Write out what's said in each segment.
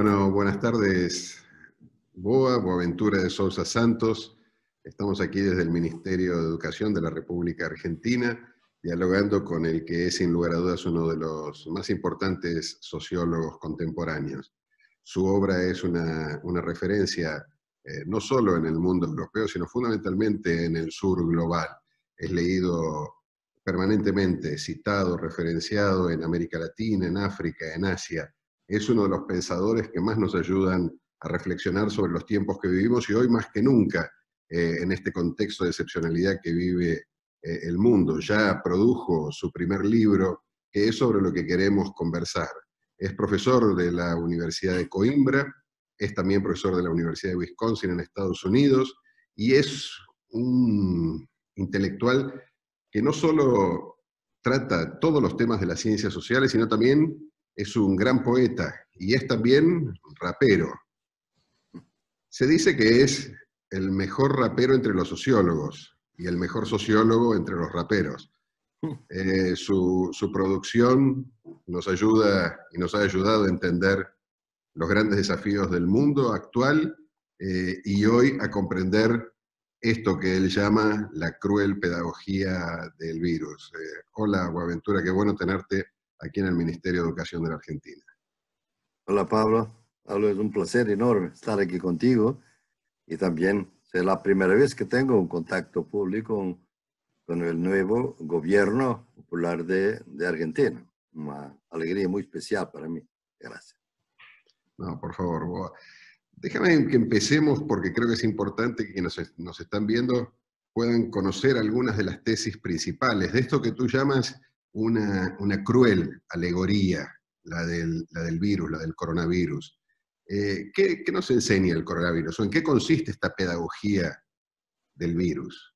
Bueno, buenas tardes, Boa, Boaventura de Sousa Santos. Estamos aquí desde el Ministerio de Educación de la República Argentina, dialogando con el que es sin lugar a dudas uno de los más importantes sociólogos contemporáneos. Su obra es una, referencia eh, no solo en el mundo europeo, sino fundamentalmente en el sur global. Es leído permanentemente, citado, referenciado en América Latina, en África, en Asia es uno de los pensadores que más nos ayudan a reflexionar sobre los tiempos que vivimos y hoy más que nunca eh, en este contexto de excepcionalidad que vive eh, el mundo. Ya produjo su primer libro, que es sobre lo que queremos conversar. Es profesor de la Universidad de Coimbra, es también profesor de la Universidad de Wisconsin en Estados Unidos y es un intelectual que no solo trata todos los temas de las ciencias sociales, sino también es un gran poeta y es también rapero. Se dice que es el mejor rapero entre los sociólogos y el mejor sociólogo entre los raperos. Eh, su, producción nos ayuda y nos ha ayudado a entender los grandes desafíos del mundo actual eh, y hoy a comprender esto que él llama la cruel pedagogía del virus. Eh, hola, Guaventura, qué bueno tenerte aquí en el Ministerio de Educación de la Argentina. Hola Pablo, Pablo, es un placer enorme estar aquí contigo y también es la primera vez que tengo un contacto público con el nuevo gobierno popular de, Argentina. Una alegría muy especial para mí. Gracias. No, por favor, Déjame que empecemos porque creo que es importante que nos, nos están viendo puedan conocer algunas de las tesis principales de esto que tú llamas una, cruel alegoría, la del, virus, la del coronavirus. Eh, ¿qué, nos enseña el coronavirus en qué consiste esta pedagogía del virus?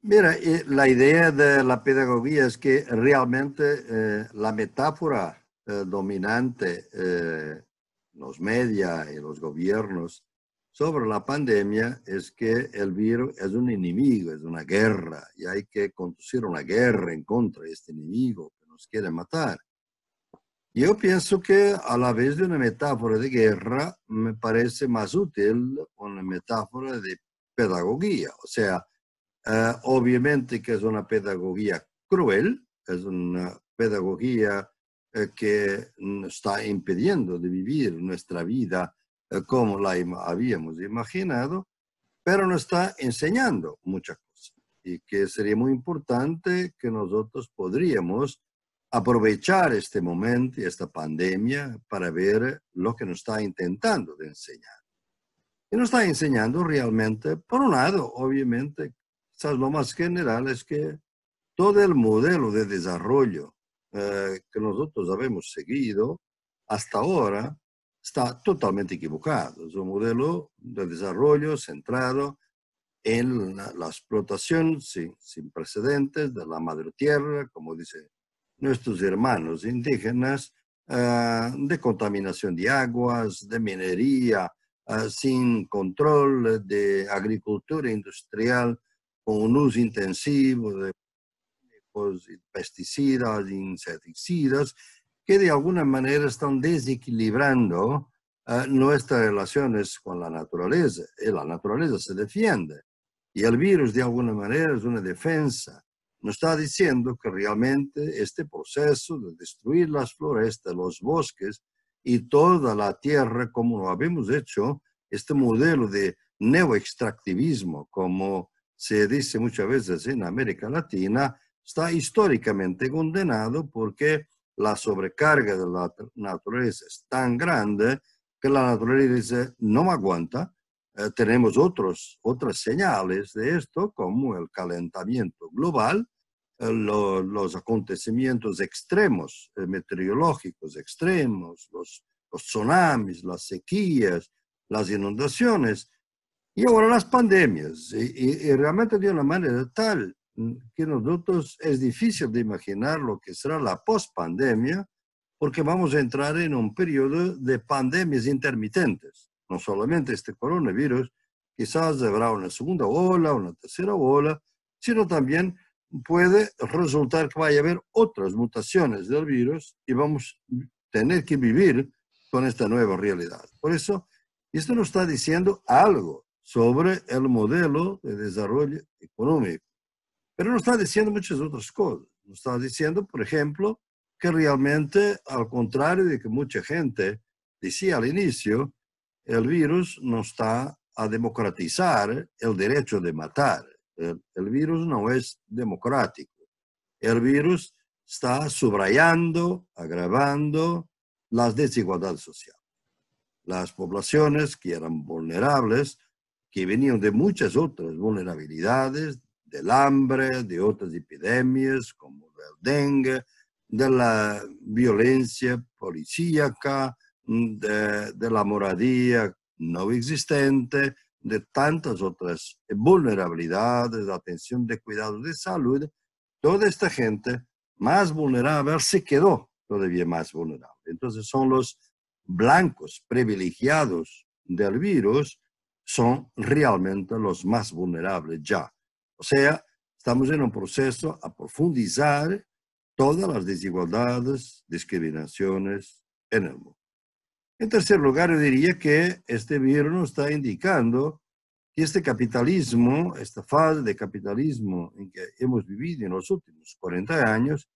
Mira, eh, la idea de la pedagogía es que realmente eh, la metáfora dominante los medios y los gobiernos sobre la pandemia es que el virus es un enemigo, es una guerra, y hay que conducir una guerra en contra de este enemigo que nos quiere matar. Yo pienso que a la vez de una metáfora de guerra, me parece más útil una metáfora de pedagogía. O sea, eh, obviamente que es una pedagogía cruel, es una pedagogía eh, que que está impidiendo de vivir nuestra vida eh, como la habíamos imaginado, pero nos está enseñando muchas cosas y que sería muy importante que nosotros podríamos aprovechar este momento y esta pandemia para ver lo que nos está intentando de enseñar. Y nos está enseñando realmente, por un lado, obviamente, quizás lo más general es que todo el modelo de desarrollo eh, que nosotros habíamos seguido hasta ahora está totalmente equivocado. Es un modelo de desarrollo centrado en la, explotación sin, sin, precedentes de la madre tierra, como dicen nuestros hermanos indígenas, ah, de contaminación de aguas, de minería, ah, sin control de agricultura industrial, con un uso intensivo de pesticidas, insecticidas, que de alguna manera están desequilibrando ah, nuestras relaciones con la naturaleza. Y la naturaleza se defiende. Y el virus de alguna manera es una defensa. Nos está diciendo que realmente este proceso de destruir las florestas, los bosques y toda la tierra, como lo habíamos hecho, este modelo de neoextractivismo, como se dice muchas veces en América Latina, está históricamente condenado porque la sobrecarga de la naturaleza es tan grande que la naturaleza no aguanta. Eh, tenemos otros, otras señales de esto, como el calentamiento global, eh, los acontecimientos extremos, eh, meteorológicos extremos, los, tsunamis, las sequías, las inundaciones, y ahora las pandemias, y, realmente de una manera tal que nosotros es difícil de imaginar lo que será la pospandemia, porque vamos a entrar en un periodo de pandemias intermitentes. No solamente este coronavirus, quizás habrá una segunda ola, una tercera ola, sino también puede resultar que vaya a haber otras mutaciones del virus y vamos a tener que vivir con esta nueva realidad. Por eso, esto nos está diciendo algo sobre el modelo de desarrollo económico pero nos está diciendo muchas otras cosas. Nos está diciendo, por ejemplo, que realmente, al contrario de que mucha gente decía al inicio, el virus no está a democratizar el derecho de matar. El, el virus no es democrático. El virus está subrayando, agravando las desigualdades sociales. Las poblaciones que eran vulnerables, que venían de muchas otras vulnerabilidades, del hambre, de otras epidemias como el dengue, de la violencia policíaca, de, la moradía no existente, de tantas otras vulnerabilidades, de atención de cuidados de salud, toda esta gente más vulnerable se quedó todavía más vulnerable. Entonces son los blancos privilegiados del virus, son realmente los más vulnerables ya. O sea, estamos en un proceso a profundizar todas las desigualdades, discriminaciones en el mundo. En tercer lugar, yo diría que este virus está indicando que este capitalismo, esta fase de capitalismo en que hemos vivido en los últimos 40 años,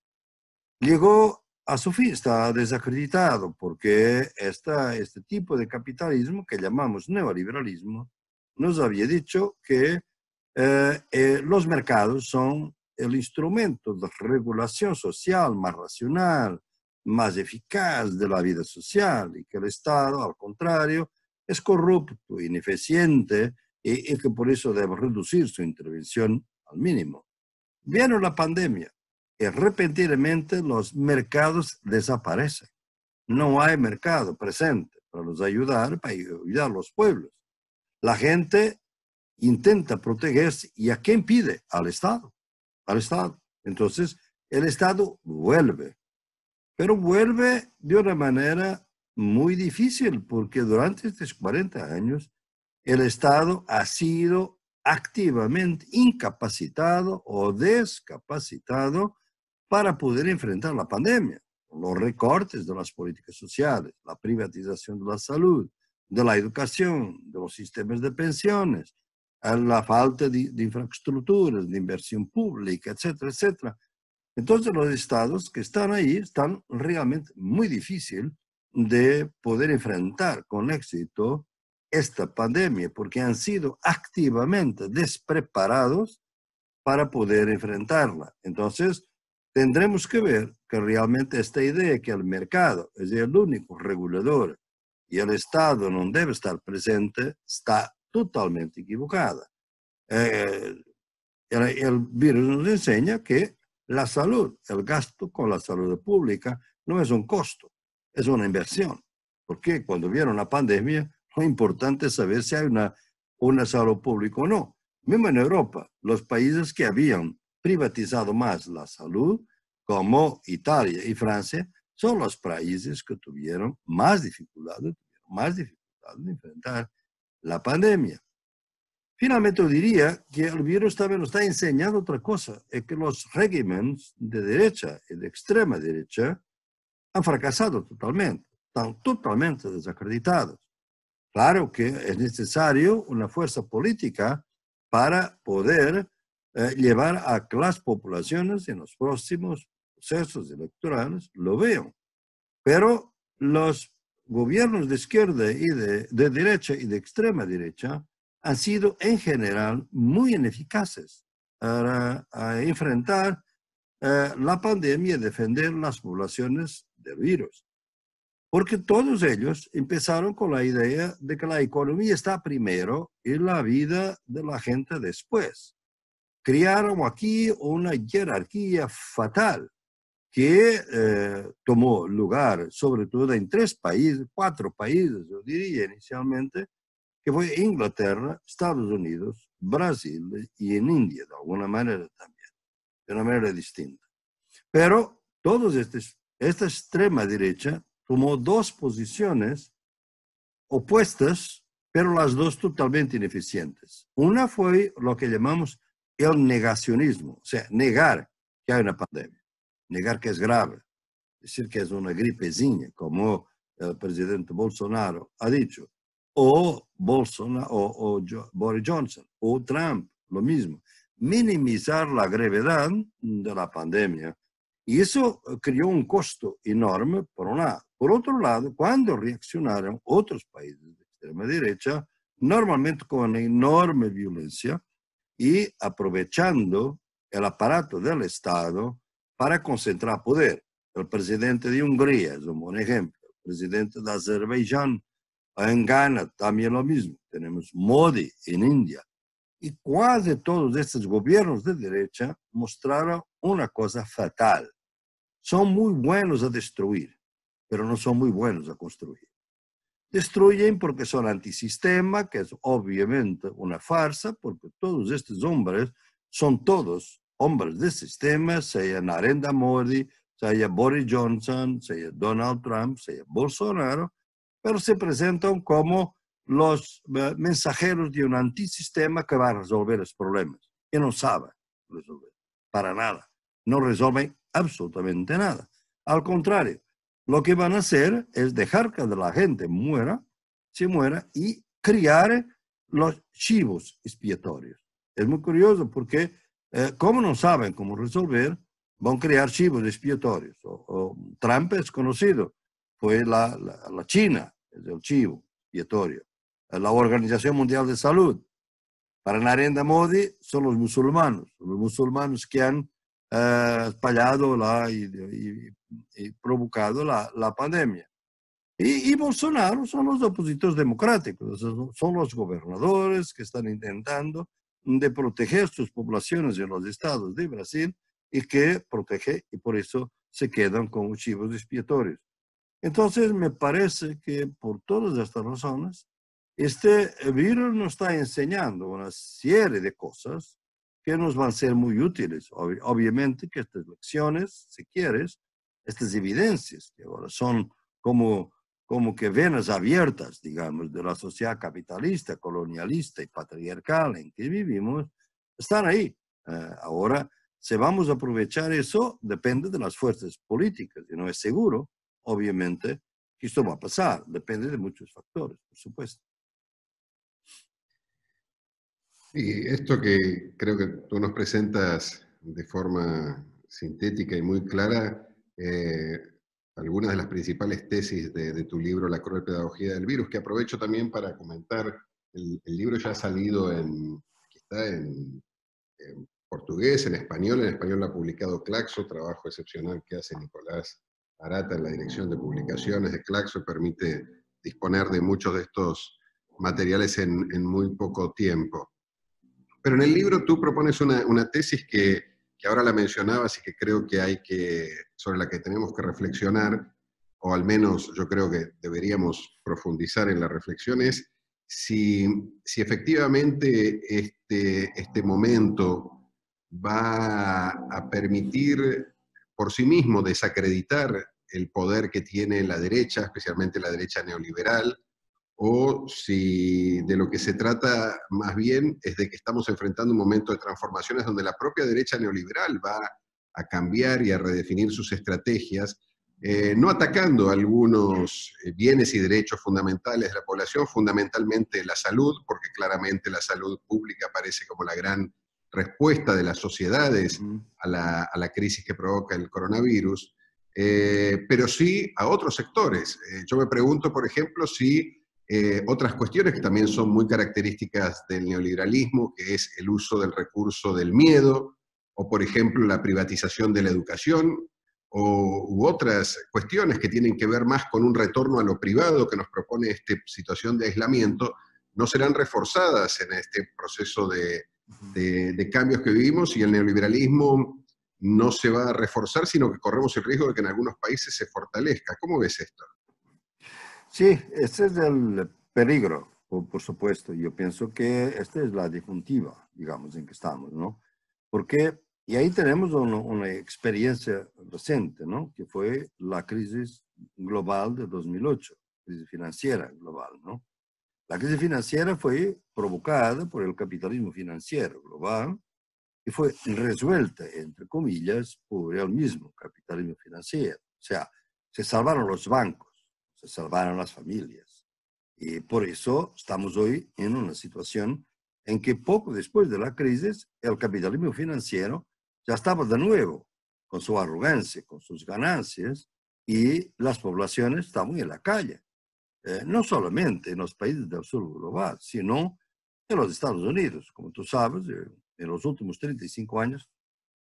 llegó a su fin, está desacreditado, porque esta, este tipo de capitalismo que llamamos neoliberalismo nos había dicho que eh, eh, los mercados son el instrumento de regulación social más racional, más eficaz de la vida social y que el Estado, al contrario, es corrupto, ineficiente y, que por eso debe reducir su intervención al mínimo. Viene la pandemia y repentinamente los mercados desaparecen. No hay mercado presente para los ayudar, para ayudar a los pueblos. La gente intenta protegerse y a quién pide? Al Estado. Al Estado. Entonces, el Estado vuelve, pero vuelve de una manera muy difícil porque durante estos 40 años el Estado ha sido activamente incapacitado o descapacitado para poder enfrentar la pandemia. Los recortes de las políticas sociales, la privatización de la salud, de la educación, de los sistemas de pensiones, la falta de, infraestructuras, de inversión pública, etcétera, etcétera. Entonces los estados que están ahí están realmente muy difícil de poder enfrentar con éxito esta pandemia, porque han sido activamente despreparados para poder enfrentarla. Entonces, tendremos que ver que realmente esta idea que el mercado es el único regulador y el Estado no debe estar presente, está totalmente equivocada. Eh, el, virus nos enseña que la salud, el gasto con la salud pública no es un costo, es una inversión. Porque cuando viene una pandemia, lo importante es saber si hay una, una salud pública o no. Mismo en Europa, los países que habían privatizado más la salud, como Italia y Francia, son los países que tuvieron más dificultades, más dificultades de enfrentar la pandemia. Finalmente, diría que el virus también nos está enseñando otra cosa, es que los regímenes de derecha y de extrema derecha han fracasado totalmente, están totalmente desacreditados. Claro que es necesario una fuerza política para poder eh, llevar a las poblaciones en los próximos procesos electorales, lo veo. Pero los gobiernos de izquierda y de, derecha y de extrema derecha han sido en general muy ineficaces para enfrentar eh, la pandemia y defender las poblaciones del virus. Porque todos ellos empezaron con la idea de que la economía está primero y la vida de la gente después. Crearon aquí una jerarquía fatal que eh, tomó lugar sobre todo en tres países, cuatro países, yo diría inicialmente, que fue Inglaterra, Estados Unidos, Brasil y en India, de alguna manera también, de una manera distinta. Pero todos estos, esta extrema derecha tomó dos posiciones opuestas, pero las dos totalmente ineficientes. Una fue lo que llamamos el negacionismo, o sea, negar que hay una pandemia negar que es grave, decir que es una gripezinha, como el eh, presidente Bolsonaro ha dicho, o, Bolsonaro, o, Boris Johnson, o Trump, lo mismo, minimizar la gravedad de la pandemia. Y eso eh, creó un costo enorme, por un lado. Por otro lado, cuando reaccionaron otros países de extrema derecha, normalmente con enorme violencia y aprovechando el aparato del Estado para concentrar poder. El presidente de Hungría es un buen ejemplo. El presidente de Azerbaiyán, en Ghana también lo mismo. Tenemos Modi en India. Y casi todos estos gobiernos de derecha mostraron una cosa fatal. Son muy buenos a destruir, pero no son muy buenos a construir. Destruyen porque son antisistema, que es obviamente una farsa, porque todos estos hombres son todos hombres de sistema, sea Narendra Modi, sea Boris Johnson, sea Donald Trump, sea Bolsonaro, pero se presentan como los eh, mensajeros de un antisistema que va a resolver los problemas. Y no sabe resolver, para nada. No resuelve absolutamente nada. Al contrario, lo que van a hacer es dejar que la gente muera, se muera y criar los chivos expiatorios. Es muy curioso porque eh, como no saben cómo resolver, van a crear chivos expiatorios. Trump es conocido, fue la, China, el chivo expiatorio. Eh, la Organización Mundial de Salud. Para Narendra Modi son los musulmanos, los musulmanos que han eh, espallado la, y, provocado la, la pandemia. Y, y, Bolsonaro son los opositores democráticos, son los gobernadores que están intentando de proteger sus poblaciones en los estados de Brasil y que protege y por eso se quedan con chivos expiatorios. Entonces me parece que por todas estas razones, este virus nos está enseñando una serie de cosas que nos van a ser muy útiles. obviamente que estas lecciones, si quieres, estas evidencias que ahora son como como que venas abiertas, digamos, de la sociedad capitalista, colonialista y patriarcal en que vivimos, están ahí. Eh, ahora, si vamos a aprovechar eso, depende de las fuerzas políticas, y no es seguro, obviamente, que esto va a pasar, depende de muchos factores, por supuesto. Y esto que creo que tú nos presentas de forma sintética y muy clara, eh, algunas de las principales tesis de, tu libro, La cruel pedagogía del virus, que aprovecho también para comentar. El, libro ya ha salido en, está, en, portugués, en español, en español lo ha publicado Claxo, trabajo excepcional que hace Nicolás Arata en la dirección de publicaciones de Claxo, permite disponer de muchos de estos materiales en, muy poco tiempo. Pero en el libro tú propones una tesis que que ahora la mencionaba, así que creo que hay que, sobre la que tenemos que reflexionar, o al menos yo creo que deberíamos profundizar en la reflexiones, es si, si efectivamente este, este momento va a permitir por sí mismo desacreditar el poder que tiene la derecha, especialmente la derecha neoliberal, o si de lo que se trata más bien es de que estamos enfrentando un momento de transformaciones donde la propia derecha neoliberal va a cambiar y a redefinir sus estrategias, eh, no atacando algunos eh, bienes y derechos fundamentales de la población, fundamentalmente la salud, porque claramente la salud pública parece como la gran respuesta de las sociedades a la, crisis que provoca el coronavirus, eh, pero sí a otros sectores. yo me pregunto, por ejemplo, si eh, otras cuestiones que también son muy características del neoliberalismo, que es el uso del recurso del miedo, o por ejemplo la privatización de la educación, o, u otras cuestiones que tienen que ver más con un retorno a lo privado que nos propone esta situación de aislamiento, no serán reforzadas en este proceso de, de cambios que vivimos y el neoliberalismo no se va a reforzar, sino que corremos el riesgo de que en algunos países se fortalezca. ¿Cómo ves esto? Sí, ese es el peligro, por, por, supuesto. Yo pienso que esta es la difuntiva, digamos, en que estamos, ¿no? Porque, y ahí tenemos una, una experiencia reciente, ¿no? Que fue la crisis global de 2008, crisis financiera global, ¿no? La crisis financiera fue provocada por el capitalismo financiero global y fue resuelta, entre comillas, por el mismo capitalismo financiero. O sea, se salvaron los bancos se salvaron las familias. Y por eso estamos hoy en una situación en que poco después de la crisis, el capitalismo financiero ya estaba de nuevo con su arrogancia, con sus ganancias, y las poblaciones estaban en la calle. Eh, no solamente en los países del sur global, sino en los Estados Unidos. Como tú sabes, eh, en los últimos 35 años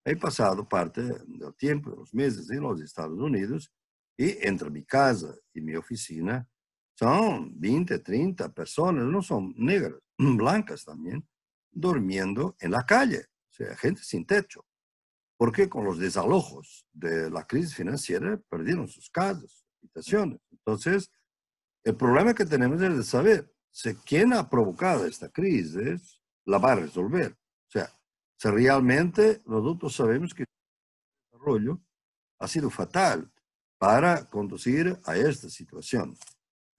he pasado parte del tiempo, de los meses en los Estados Unidos, y entre mi casa y mi oficina son 20, 30 personas, no son negras, blancas también, durmiendo en la calle, o sea, gente sin techo. Porque con los desalojos de la crisis financiera perdieron sus casas, habitaciones. Entonces, el problema que tenemos es de saber si quién ha provocado esta crisis la va a resolver. O sea, si realmente nosotros sabemos que el desarrollo ha sido fatal, para conducir a esta situación.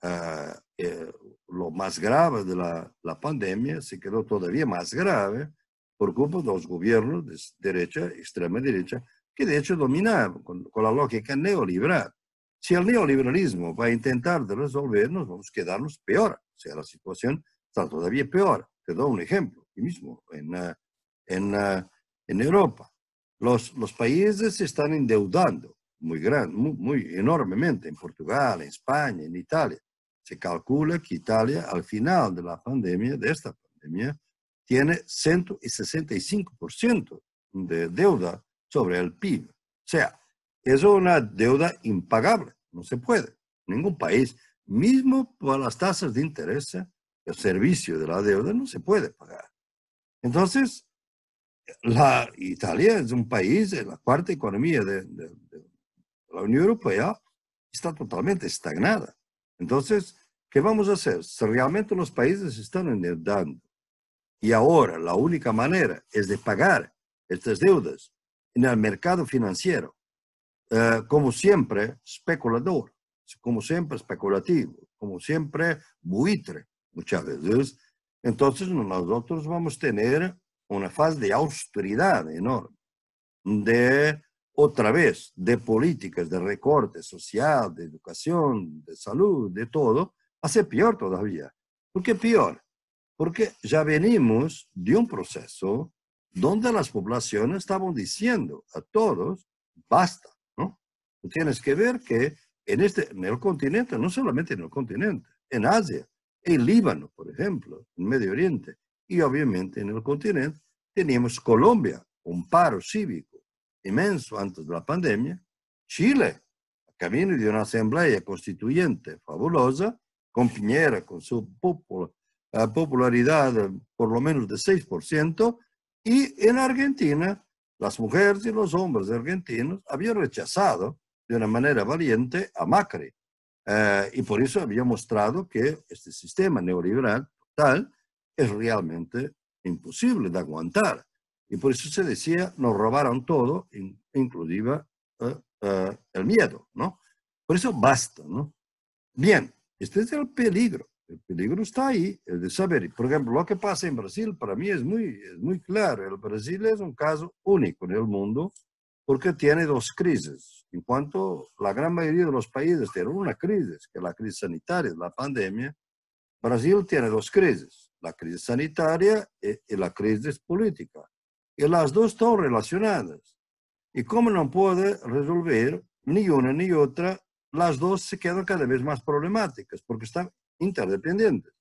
Ah, eh, lo más grave de la, pandemia se quedó todavía más grave por culpa de los gobiernos de derecha, extrema derecha, que de hecho dominaban con, la lógica neoliberal. Si el neoliberalismo va a intentar de resolvernos, vamos a quedarnos peor. O sea, la situación está todavía peor. Te doy un ejemplo, aquí mismo, en, ah, ah, Europa. Los, los países se están endeudando muy grande, muy, enormemente en Portugal, en España, en Italia. Se calcula que Italia al final de la pandemia, de esta pandemia, tiene 165% de deuda sobre el PIB. O sea, es una deuda impagable, no se puede. Ningún país, mismo por las tasas de interés, el servicio de la deuda no se puede pagar. Entonces, la Italia es un país, la cuarta economía de la Unión Europea está totalmente estagnada. Entonces, ¿qué vamos a hacer? Si realmente los países están endeudando y ahora la única manera es de pagar estas deudas en el mercado financiero, eh, como siempre, especulador, como siempre, especulativo, como siempre, buitre, muchas veces. Entonces, nosotros vamos a tener una fase de austeridad enorme, de otra vez de políticas de recorte social, de educación, de salud, de todo, hace peor todavía. ¿Por qué peor? Porque ya venimos de un proceso donde las poblaciones estaban diciendo a todos, basta, ¿no? Tú tienes que ver que en, este, en el continente, no solamente en el continente, en Asia, en Líbano, por ejemplo, en Medio Oriente, y obviamente en el continente, teníamos Colombia, un paro cívico inmenso antes de la pandemia, Chile, a camino de una asamblea constituyente fabulosa, con Piñera, con su eh, popularidad eh, por lo menos de 6%, y en Argentina, las mujeres y los hombres argentinos habían rechazado de una manera valiente a Macri. Eh, y por eso había mostrado que este sistema neoliberal total es realmente imposible de aguantar. Y por eso se decía, nos robaron todo, inclusive eh, eh, el miedo, ¿no? Por eso basta, ¿no? Bien, este es el peligro. El peligro está ahí, el de saber. Por ejemplo, lo que pasa en Brasil para mí es muy, es muy claro. El Brasil es un caso único en el mundo porque tiene dos crisis. En cuanto la gran mayoría de los países tienen una crisis, que es la crisis sanitaria, la pandemia, Brasil tiene dos crisis, la crisis sanitaria eh, y la crisis política. Y las dos están relacionadas. Y como no puede resolver ni una ni otra, las dos se quedan cada vez más problemáticas porque están interdependientes.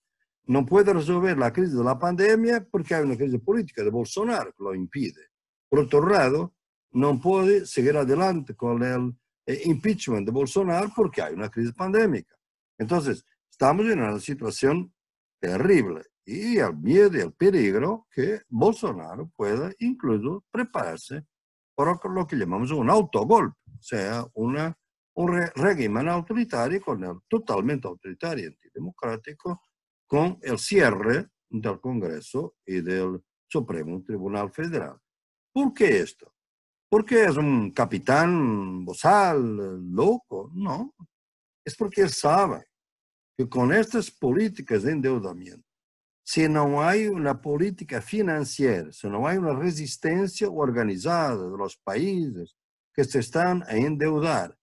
No puede resolver la crisis de la pandemia porque hay una crisis política de Bolsonaro que lo impide. Por otro lado, no puede seguir adelante con el eh, impeachment de Bolsonaro porque hay una crisis pandémica. Entonces, estamos en una situación terrible y al miedo y al peligro que Bolsonaro pueda incluso prepararse por lo que llamamos un autogolpe, o sea, una, un régimen autoritario, totalmente autoritario, antidemocrático, con el cierre del Congreso y del Supremo Tribunal Federal. ¿Por qué esto? ¿Porque es un capitán bozal, loco? No, es porque él sabe que con estas políticas de endeudamiento, si no hay una política financiera, si no hay una resistencia organizada de los países que se están a endeudar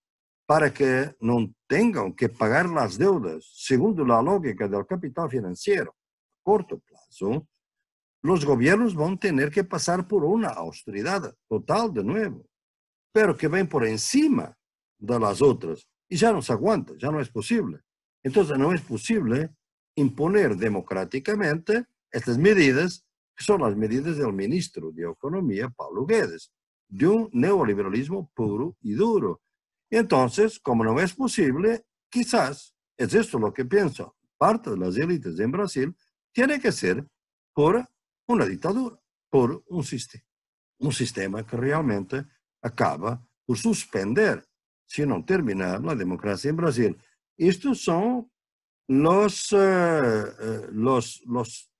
para que no tengan que pagar las deudas, según la lógica del capital financiero, a corto plazo, los gobiernos van a tener que pasar por una austeridad total de nuevo, pero que ven por encima de las otras y ya no se aguanta, ya no es posible. Entonces no es posible imponer democráticamente estas medidas, que son las medidas del ministro de Economía, Pablo Guedes, de un neoliberalismo puro y duro. Entonces, como no es posible, quizás, es esto lo que pienso, parte de las élites en Brasil tiene que ser por una dictadura, por un sistema, un sistema que realmente acaba por suspender, si no terminar, la democracia en Brasil. Estos son eh, eh, los, los,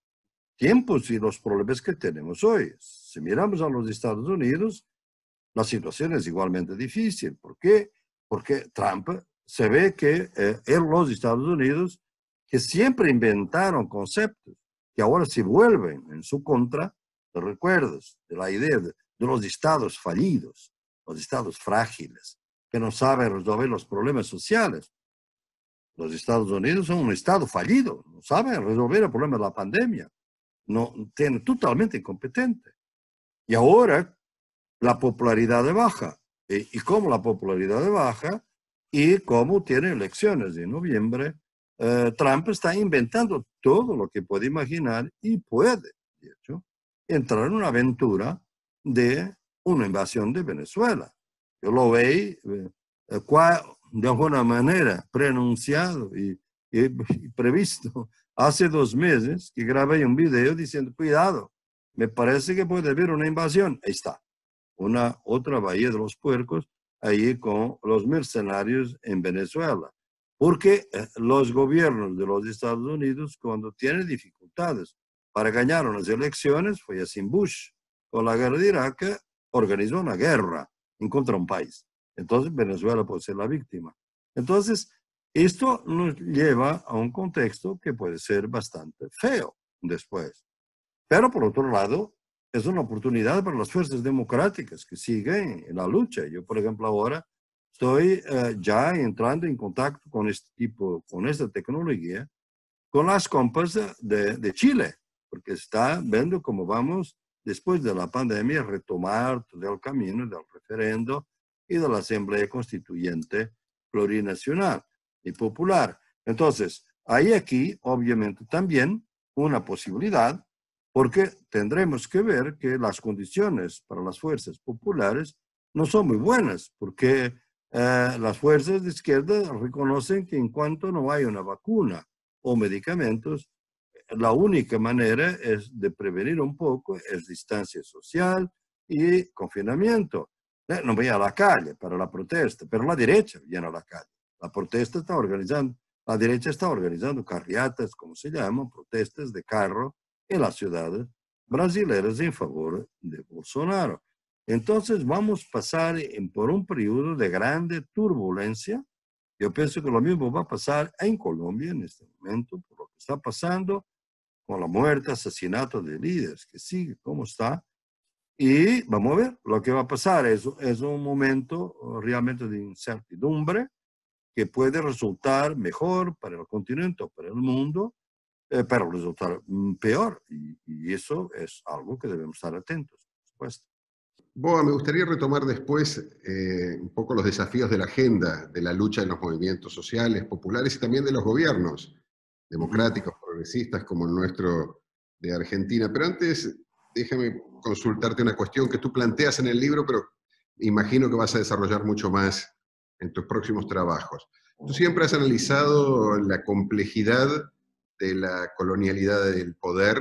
tiempos y los problemas que tenemos hoy. Si miramos a los Estados Unidos, la situación es igualmente difícil. ¿Por qué? Porque Trump se ve que eh, en los Estados Unidos, que siempre inventaron conceptos, que ahora se vuelven en su contra, los recuerdos, de la idea de, de los estados fallidos, los estados frágiles, que no saben resolver los problemas sociales. Los Estados Unidos son un Estado fallido, no saben resolver el problema de la pandemia, no tienen totalmente incompetente. Y ahora la popularidad de baja. Eh, y, como la popularidad de baja y como tiene elecciones de noviembre, eh, Trump está inventando todo lo que puede imaginar y puede, de hecho, entrar en una aventura de una invasión de Venezuela. Yo lo veo eh, eh de alguna manera preanunciado y, previsto hace dos meses que grabé un video diciendo, cuidado, me parece que puede haber una invasión. Ahí está, una otra bahía de los puercos, ahí con los mercenarios en Venezuela. Porque eh, los gobiernos de los Estados Unidos, cuando tienen dificultades para ganar unas elecciones, fue así Bush, con la guerra de Irak, organizó una guerra en contra un país. Entonces Venezuela puede ser la víctima. Entonces, esto nos lleva a un contexto que puede ser bastante feo después. Pero por otro lado, es una oportunidad para las fuerzas democráticas que siguen en la lucha. Yo, por ejemplo, ahora estoy eh, ya entrando en contacto con este tipo, con esta tecnología, con las compas de, Chile, porque está viendo cómo vamos, después de la pandemia, retomar todo el camino del referendo y de la Asamblea Constituyente Plurinacional y Popular. Entonces, hay aquí, obviamente, también una posibilidad, porque tendremos que ver que las condiciones para las fuerzas populares no son muy buenas, porque eh, las fuerzas de izquierda reconocen que en cuanto no hay una vacuna o medicamentos, la única manera es de prevenir un poco es distancia social y confinamiento. Eh, no voy a la calle para la protesta, pero la derecha viene a la calle. La protesta está organizando, la derecha está organizando carriatas, como se llaman, protestas de carro en las ciudades brasileñas en favor de Bolsonaro. Entonces vamos a pasar por un periodo de grande turbulencia. Yo pienso que lo mismo va a pasar en Colombia en este momento, por lo que está pasando con la muerte, asesinato de líderes, que sigue como está, y vamos a ver, lo que va a pasar es, es un momento oh, realmente de incertidumbre que puede resultar mejor para el continente o para el mundo, eh, pero resultar mm, peor. Y, eso es algo que debemos estar atentos, por supuesto. Boa, me gustaría retomar después eh, un poco los desafíos de la agenda, de la lucha de los movimientos sociales, populares y también de los gobiernos democráticos, progresistas como el nuestro de Argentina. Pero antes déjame consultarte una cuestión que tú planteas en el libro, pero imagino que vas a desarrollar mucho más en tus próximos trabajos. Tú siempre has analizado la complejidad de la colonialidad del poder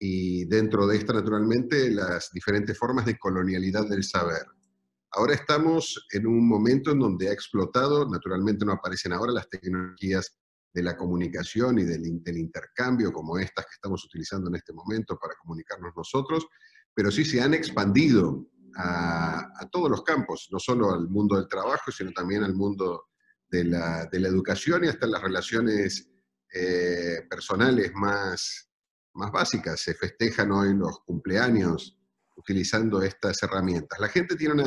y dentro de esta, naturalmente, las diferentes formas de colonialidad del saber. Ahora estamos en un momento en donde ha explotado, naturalmente no aparecen ahora las tecnologías de la comunicación y del, intercambio como estas que estamos utilizando en este momento para comunicarnos nosotros, pero sí se han expandido a, todos los campos, no solo al mundo del trabajo, sino también al mundo de la, educación y hasta las relaciones eh, personales más, más básicas. Se festejan hoy los cumpleaños utilizando estas herramientas. La gente tiene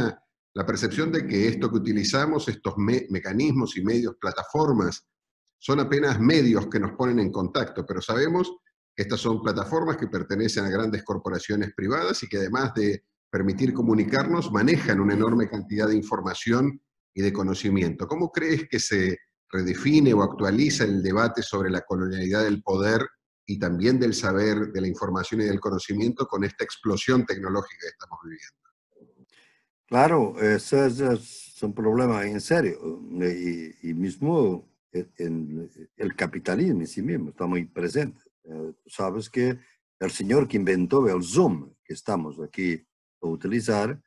la percepción de que esto que utilizamos, estos mecanismos y medios, plataformas, son apenas medios que nos ponen en contacto, pero sabemos que estas son plataformas que pertenecen a grandes corporaciones privadas y que además de permitir comunicarnos, manejan una enorme cantidad de información y de conocimiento. ¿Cómo crees que se redefine o actualiza el debate sobre la colonialidad del poder y también del saber, de la información y del conocimiento con esta explosión tecnológica que estamos viviendo? Claro, ese es, un problema en serio. Eh, y, y mismo el, el capitalismo en sí mismo está muy presente. Eh, sabes que el señor que inventó el Zoom, que estamos aquí a utilizar,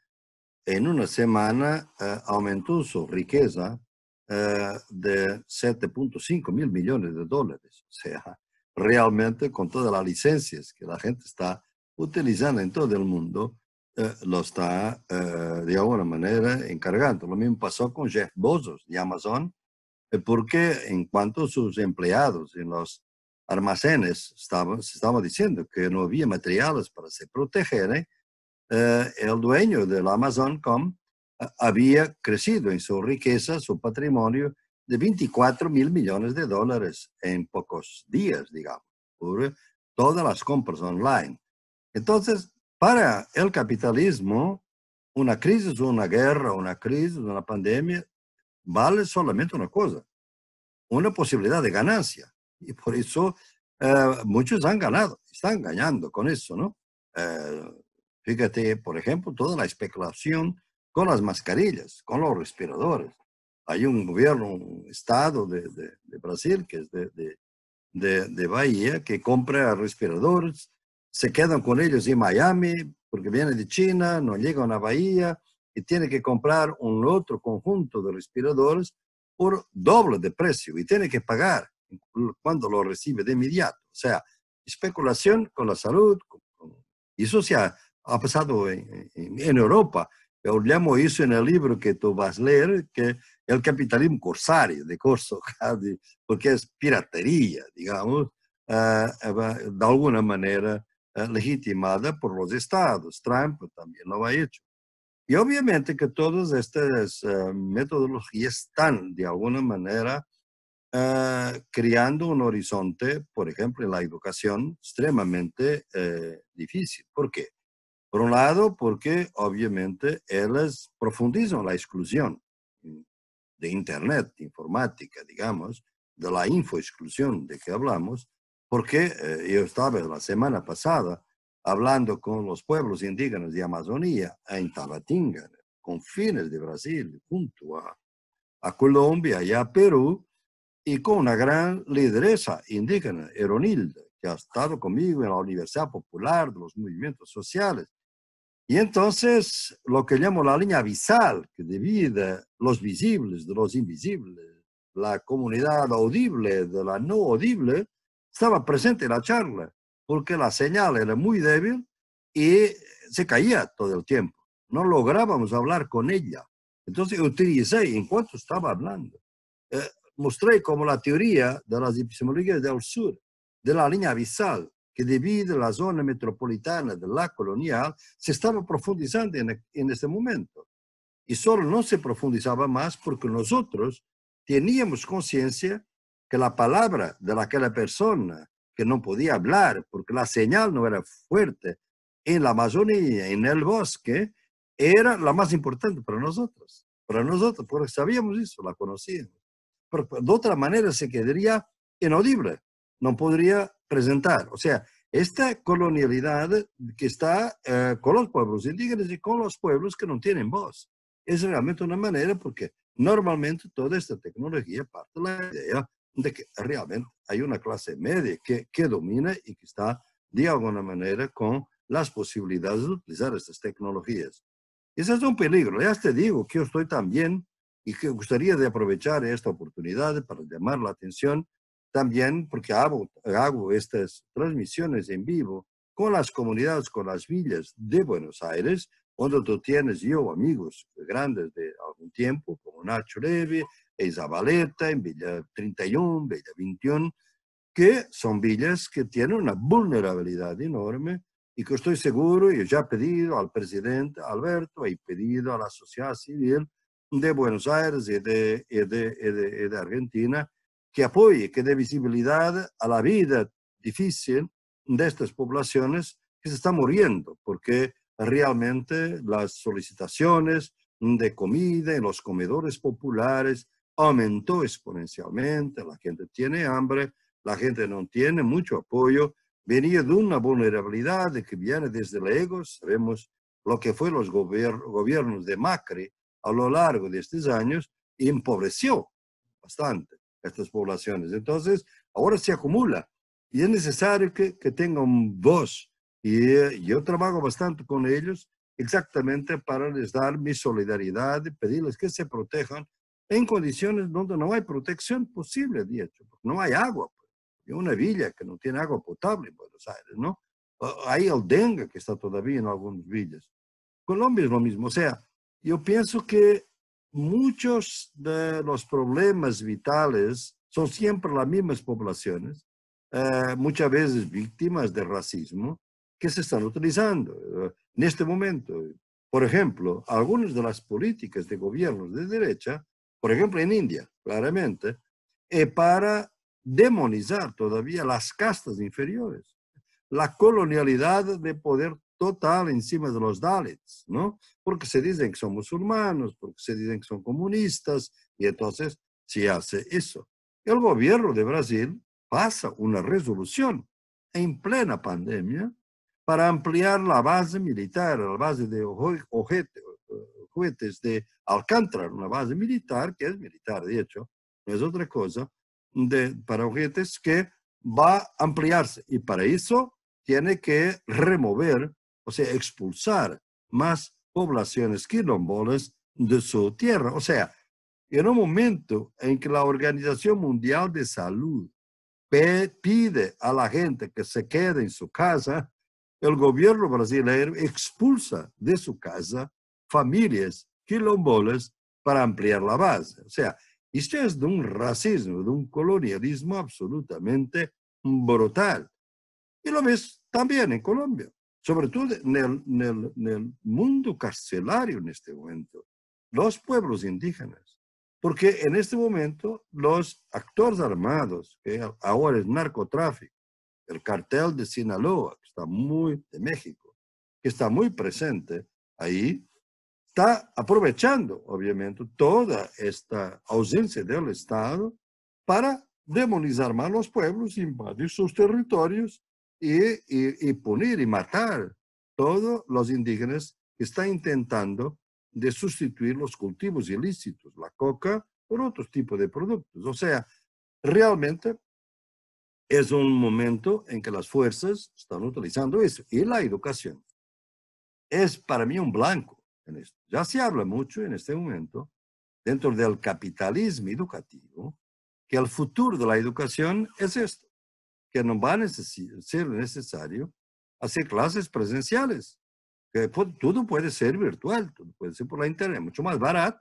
en una semana eh, aumentó su riqueza eh, de 7.5 mil millones de dólares. O sea, realmente con todas las licencias que la gente está utilizando en todo el mundo, lo está de alguna manera encargando. Lo mismo pasó con Jeff Bezos de Amazon, porque en cuanto a sus empleados en los almacenes, estaban, se estaba diciendo que no había materiales para se proteger, ¿eh? Eh, el dueño del Amazon.com eh, había crecido en su riqueza, su patrimonio, de 24 mil millones de dólares en pocos días, digamos, por todas las compras online. Entonces, para el capitalismo, una crisis, una guerra, una crisis, una pandemia vale solamente una cosa, una posibilidad de ganancia. Y por eso eh, muchos han ganado, están ganando con eso, ¿no? Eh, fíjate, por ejemplo, toda la especulación con las mascarillas, con los respiradores. Hay un gobierno, un estado de, de, Brasil, que es de, de, Bahía, que compra respiradores, se quedan con ellos en Miami, porque vienen de China, no llegan a Bahía, y tiene que comprar un otro conjunto de respiradores por doble de precio y tiene que pagar cuando lo recibe de inmediato. O sea, especulación con la salud. Y eso se ha, pasado en, en, Europa. Hablamos eso en el libro que tú vas a leer, que el capitalismo corsario de Corso, porque es piratería, digamos, eh, de alguna manera eh, legitimada por los estados. Trump también lo ha hecho. Y obviamente que todas estas eh, metodologías están de alguna manera eh, creando un horizonte, por ejemplo, en la educación, extremadamente eh, difícil. ¿Por qué? Por un lado, porque obviamente ellas profundizan la exclusión de Internet, informática, digamos, de la infoexclusión de que hablamos, porque yo estaba la semana pasada hablando con los pueblos indígenas de Amazonía en Tabatinga, fines de Brasil, junto a, a Colombia y a Perú, y con una gran lideresa indígena, Eronilda, que ha estado conmigo en la Universidad Popular de los Movimientos Sociales. Y entonces, lo que llamo la línea visal, que divide los visibles de los invisibles, la comunidad audible de la no audible, estaba presente en la charla porque la señal era muy débil y se caía todo el tiempo. No lográbamos hablar con ella. Entonces utilicé, en cuanto estaba hablando, eh, mostré como la teoría de las epistemologías del sur, de la línea abisal que divide la zona metropolitana de la colonial, se estaba profundizando en, ese este momento. Y solo no se profundizaba más porque nosotros teníamos conciencia que la palabra de aquella persona que no podía hablar porque la señal no era fuerte en la Amazonía, en el bosque, era la más importante para nosotros. Para nosotros, porque sabíamos eso, la conocíamos. Pero pues, de otra manera se quedaría inaudible, no podría presentar. O sea, esta colonialidad que está eh, con los pueblos indígenas y con los pueblos que no tienen voz. Es realmente una manera porque normalmente toda esta tecnología parte de la idea de que realmente hay una clase media que, que domina y que está de alguna manera con las posibilidades de utilizar estas tecnologías. Ese es un peligro. Ya te digo que yo estoy también y que gustaría de aprovechar esta oportunidad para llamar la atención también porque hago, hago estas transmisiones en vivo con las comunidades, con las villas de Buenos Aires, donde tú tienes yo amigos grandes de algún tiempo, como Nacho Levy, en Zabaleta, en Villa 31, Villa 21, que son villas que tienen una vulnerabilidad enorme y que estoy seguro, y ya he pedido al presidente Alberto, he pedido a la sociedad civil de Buenos Aires y de, de, de, y de Argentina que apoye, que dé visibilidad a la vida difícil de estas poblaciones que se están muriendo, porque realmente las solicitaciones de comida en los comedores populares, aumentó exponencialmente, la gente tiene hambre, la gente no tiene mucho apoyo, venía de una vulnerabilidad que viene desde el ego, sabemos lo que fue los gobiernos de Macri a lo largo de estos años, empobreció bastante estas poblaciones. Entonces, ahora se acumula y es necesario que, que tengan voz. Y yo trabajo bastante con ellos exactamente para les dar mi solidaridad y pedirles que se protejan en condiciones donde no hay protección posible, de hecho, pues, no hay agua. Pues, y una villa que no tiene agua potable en Buenos Aires, ¿no? Hay el dengue que está todavía en algunas villas. Colombia es lo mismo. O sea, yo pienso que muchos de los problemas vitales son siempre las mismas poblaciones, eh, muchas veces víctimas de racismo, que se están utilizando eh, en este momento. Por ejemplo, algunas de las políticas de gobiernos de derecha por ejemplo en India, claramente, eh, para demonizar todavía las castas inferiores. La colonialidad de poder total encima de los Dalits, ¿no? Porque se dicen que son musulmanos, porque se dicen que son comunistas, y entonces se hace eso. El gobierno de Brasil pasa una resolución en plena pandemia para ampliar la base militar, la base de Ojete, juguetes de Alcántara, una base militar, que es militar de hecho, no es otra cosa, de, para juguetes que va a ampliarse y para eso tiene que remover, o sea, expulsar más poblaciones quilombolas de su tierra. O sea, en un momento en que la Organización Mundial de Salud pide a la gente que se quede en su casa, el gobierno brasileño expulsa de su casa familias quilombolas para ampliar la base. O sea, esto es de un racismo, de un colonialismo absolutamente brutal. Y lo ves también en Colombia, sobre todo en en el mundo carcelario en este momento, los pueblos indígenas. Porque en este momento los actores armados, que ahora es narcotráfico, el cartel de Sinaloa, que está muy, de México, que está muy presente ahí, está aprovechando, obviamente, toda esta ausencia del Estado para demonizar más los pueblos, invadir sus territorios y, y punir y matar todos los indígenas que están intentando de sustituir los cultivos ilícitos, la coca, por otros tipos de productos. O sea, realmente es un momento en que las fuerzas están utilizando eso y la educación. Es para mí un blanco ya se habla mucho en este momento, dentro del capitalismo educativo, que el futuro de la educación es esto, que no va a ser necesario hacer clases presenciales, que todo puede ser virtual, todo puede ser por la internet, mucho más barato,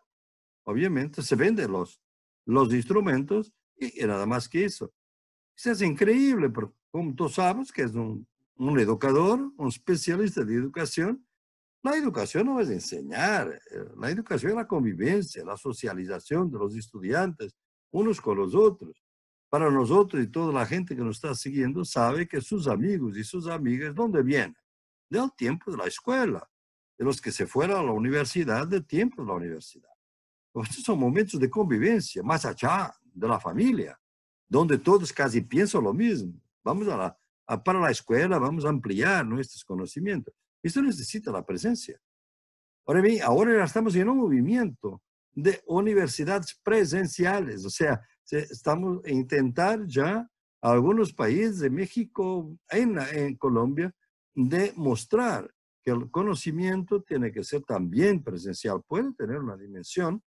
obviamente, se venden los, los instrumentos y, nada más que eso. Pues es increíble, pero como todos sabes que es un, un educador, un especialista de educación, la educación no es enseñar, eh, la educación es la convivencia, la socialización de los estudiantes unos con los otros. Para nosotros y toda la gente que nos está siguiendo sabe que sus amigos y sus amigas, ¿dónde vienen? Del tiempo de la escuela, de los que se fueron a la universidad, del tiempo de la universidad. Pues estos son momentos de convivencia, más allá de la familia, donde todos casi piensan lo mismo. Vamos a la, para la escuela, vamos a ampliar nuestros conocimientos. Esto necesita la presencia. Ahora bien, ahora estamos en un movimiento de universidades presenciales, o sea, estamos intentando intentar ya algunos países de México, en, en Colombia, de mostrar que el conocimiento tiene que ser también presencial, puede tener una dimensión,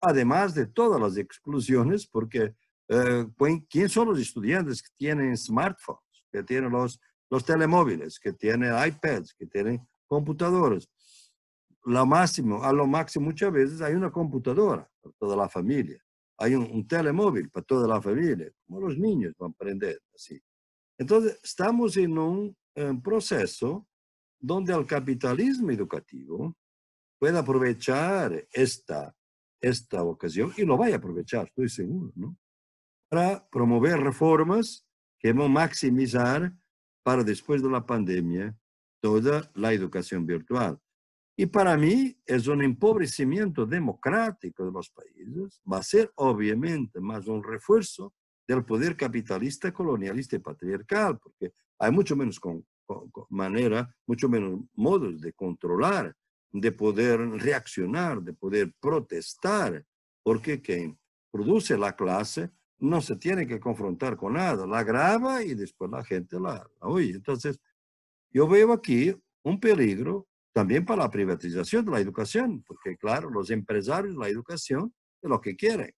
además de todas las exclusiones, porque eh, ¿quién son los estudiantes que tienen smartphones, que tienen los los telemóviles, que tienen iPads, que tienen computadores. Lo máximo, a lo máximo muchas veces hay una computadora para toda la familia. Hay un, telemóvil para toda la familia, como los niños van a aprender así. Entonces, estamos en un, proceso donde el capitalismo educativo puede aprovechar esta, esta ocasión, y lo va a aprovechar, estoy seguro, ¿no? Para promover reformas que van a maximizar para después de la pandemia toda la educación virtual. Y para mí es un empobrecimiento democrático de los países, va a ser obviamente más un refuerzo del poder capitalista, colonialista y patriarcal, porque hay mucho menos con, manera, mucho menos modos de controlar, de poder reaccionar, de poder protestar, porque quien produce la clase no se tiene que confrontar con nada, la graba y después la gente la, oye. Entonces, yo veo aquí un peligro también para la privatización de la educación, porque claro, los empresarios la educación es lo que quieren.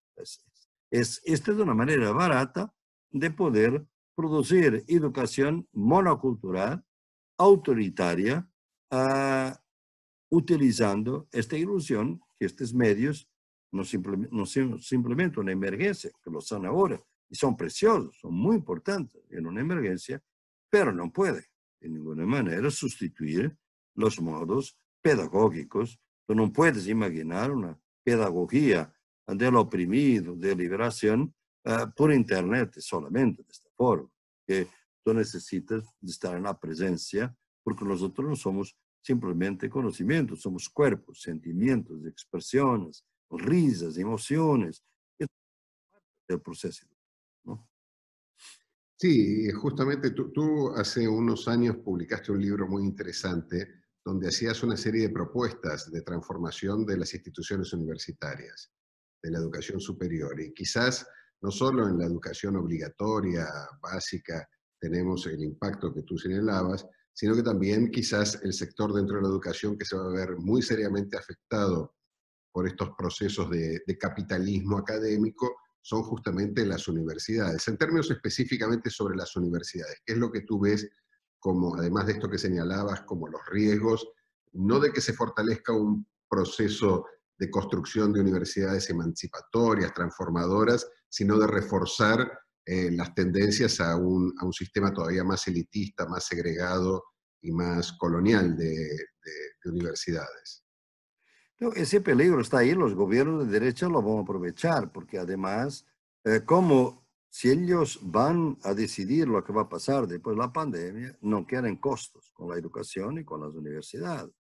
Es, esta es una manera barata de poder producir educación monocultural, autoritaria, ah, utilizando esta ilusión que estos medios no, simplemente una emergencia, que lo son ahora, y son preciosos, son muy importantes en una emergencia, pero no puede de ninguna manera sustituir los modos pedagógicos. Tú no puedes imaginar una pedagogía del oprimido, de liberación, eh, por Internet solamente, de esta forma, que tú necesitas estar en la presencia, porque nosotros no somos simplemente conocimientos, somos cuerpos, sentimientos, expresiones, risas, emociones, es parte del proceso. Sí, justamente tú, hace unos años publicaste un libro muy interesante donde hacías una serie de propuestas de transformación de las instituciones universitarias, de la educación superior. Y quizás no solo en la educación obligatoria, básica, tenemos el impacto que tú señalabas, sino que también quizás el sector dentro de la educación que se va a ver muy seriamente afectado por estos procesos de, capitalismo académico son justamente las universidades. En términos específicamente sobre las universidades, ¿qué es lo que tú ves como, además de esto que señalabas, como los riesgos, no de que se fortalezca un proceso de construcción de universidades emancipatorias, transformadoras, sino de reforzar eh, las tendencias a un, sistema todavía más elitista, más segregado y más colonial de universidades. Ese peligro está ahí, los gobiernos de derecha lo van a aprovechar, porque además, eh, como si ellos van a decidir lo que va a pasar después de la pandemia, no quieren costos con la educación y con las universidades.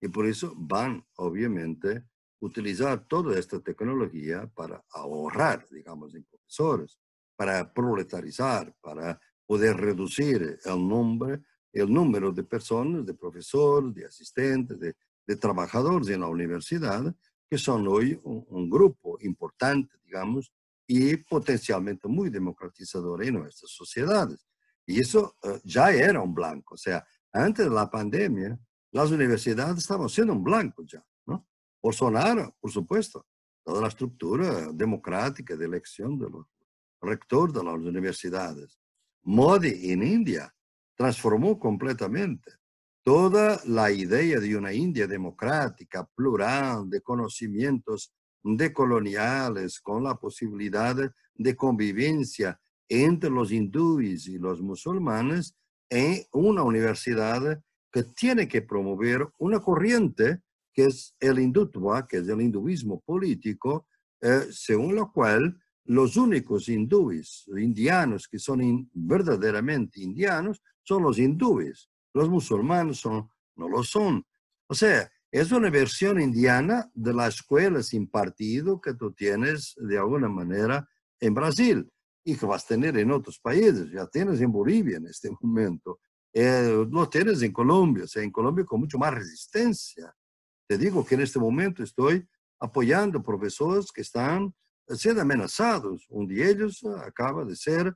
Y por eso van, obviamente, a utilizar toda esta tecnología para ahorrar, digamos, en profesores, para proletarizar, para poder reducir el, nombre, el número de personas, de profesores, de asistentes, de de trabajadores en la universidad, que son hoy un, grupo importante, digamos, y potencialmente muy democratizador en nuestras sociedades. Y eso eh, ya era un blanco. O sea, antes de la pandemia, las universidades estaban siendo un blanco ya, ¿no? Bolsonaro, por supuesto, toda la estructura democrática de elección del rector de las universidades. Modi en India transformó completamente Toda la idea de una India democrática, plural, de conocimientos decoloniales, con la posibilidad de convivencia entre los hindúes y los musulmanes en una universidad que tiene que promover una corriente que es el hindutva, que es el hinduismo político, eh, según la cual los únicos hindúes, indianos que son verdaderamente indianos, son los hindúes. Los musulmanes son, no lo son. O sea, es una versión indiana de la escuela sin partido que tú tienes de alguna manera en Brasil y que vas a tener en otros países. Ya tienes en Bolivia en este momento, No eh, tienes en Colombia, o sea, en Colombia con mucho más resistencia. Te digo que en este momento estoy apoyando profesores que están eh, siendo amenazados. Un de ellos eh, acaba de ser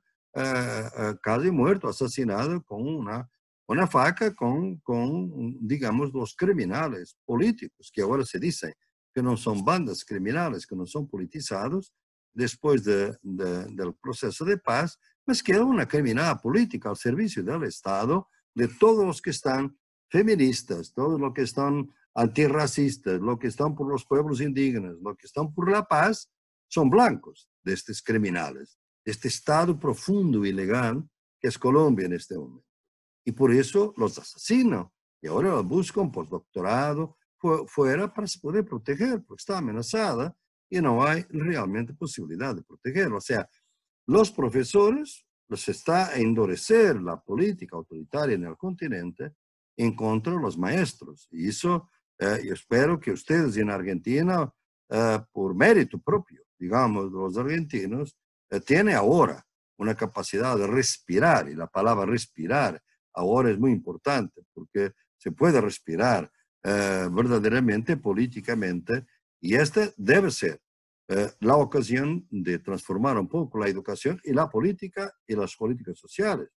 casi muerto, asesinado con una una faca con, digamos, los criminales políticos, que ahora se dice que no son bandas criminales, que no son politizados, después del proceso de paz, pues que es una criminal política al servicio del Estado, de todos los que están feministas, todos los que están antirracistas, los que están por los pueblos indígenas, los que están por la paz, son blancos de estos criminales, de este Estado profundo y legal que es Colombia en este momento y por eso los asesinan. Y ahora la buscan postdoctorado fuera para poder proteger, porque está amenazada y no hay realmente posibilidad de protegerlo. O sea, los profesores los está a endurecer la política autoritaria en el continente en contra de los maestros. Y eso eh, yo espero que ustedes en Argentina, eh, por mérito propio, digamos, los argentinos, eh, tiene tienen ahora una capacidad de respirar, y la palabra respirar ahora es muy importante porque se puede respirar eh, verdaderamente políticamente y esta debe ser eh, la ocasión de transformar un poco la educación y la política y las políticas sociales.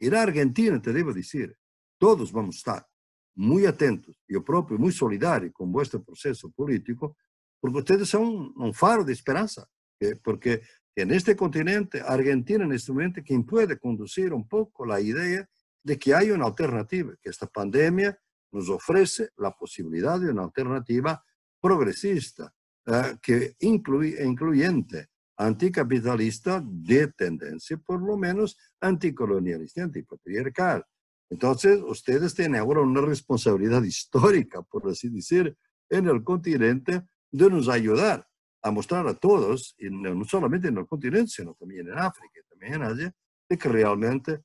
Y la Argentina, te debo decir, todos vamos a estar muy atentos, yo propio, muy solidario con vuestro proceso político, porque ustedes son un faro de esperanza, ¿eh? porque en este continente, Argentina en este momento, quien puede conducir un poco la idea de que hay una alternativa, que esta pandemia nos ofrece la posibilidad de una alternativa progresista, eh, que incluye, incluyente, anticapitalista de tendencia, por lo menos anticolonialista, antipatriarcal. Entonces, ustedes tienen ahora una responsabilidad histórica, por así decir, en el continente de nos ayudar a mostrar a todos, y no solamente en el continente, sino también en África, también en Asia, de que realmente